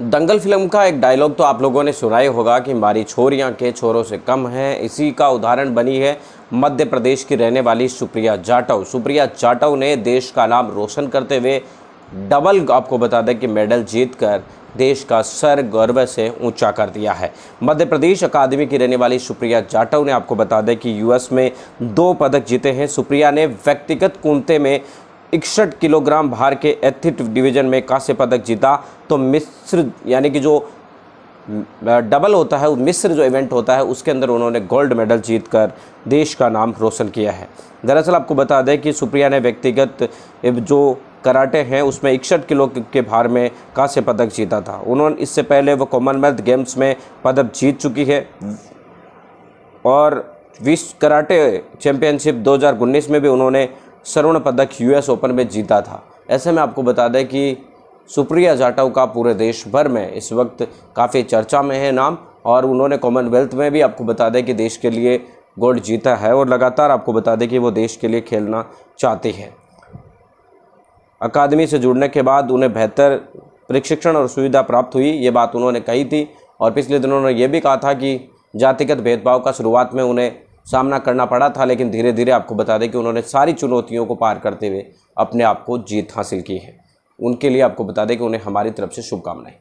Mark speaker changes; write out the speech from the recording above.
Speaker 1: दंगल film का एक dialogue तो आप लोगों ने सुना ही होगा कि हमारी छोरियां के छोरों से कम हैं इसी का उदाहरण बनी है मध्य प्रदेश की रहने वाली सुप्रिया जाटव सुप्रिया जाटव ने देश का नाम रोशन करते हुए डबल आपको बता दें कि मेडल जीतकर देश का सर गौरव से ऊंचा कर दिया है मध्य प्रदेश अकादमी की रहने वाली सुप्रिया जाटव ने आपको बता दें कि यूएस में दो पदक जीते हैं सुप्रिया ने व्यक्तिगत कुंते में इकसठ किलोग्राम भार के एथलीट डिवीजन में कांस्य पदक जीता तो मिस्र यानी कि जो डबल होता है मिस्र जो इवेंट होता है उसके अंदर उन्होंने गोल्ड मेडल जीतकर देश का नाम रोशन किया है दरअसल आपको बता दें कि सुप्रिया ने व्यक्तिगत जो कराटे हैं उसमें इकसठ किलो के भार में कांस्य पदक जीता था उन्होंने इससे पहले वो कॉमनवेल्थ गेम्स में पदक जीत चुकी है और विश्व कराटे चैम्पियनशिप 2019 में भी उन्होंने स्वर्ण पदक यूएस ओपन में जीता था ऐसे में आपको बता दें कि सुप्रिया जाटव का पूरे देश भर में इस वक्त काफ़ी चर्चा में है नाम और उन्होंने कॉमनवेल्थ में भी आपको बता दें कि देश के लिए गोल्ड जीता है और लगातार आपको बता दें कि वो देश के लिए खेलना चाहती है अकादमी से जुड़ने के बाद उन्हें बेहतर प्रशिक्षण और सुविधा प्राप्त हुई ये बात उन्होंने कही थी और पिछले दिनों उन्होंने ये भी कहा था कि जातिगत भेदभाव का शुरुआत में उन्हें सामना करना पड़ा था लेकिन धीरे धीरे आपको बता दें कि उन्होंने सारी चुनौतियों को पार करते हुए अपने आप को जीत हासिल की है उनके लिए आपको बता दें कि उन्हें हमारी तरफ से शुभकामनाएं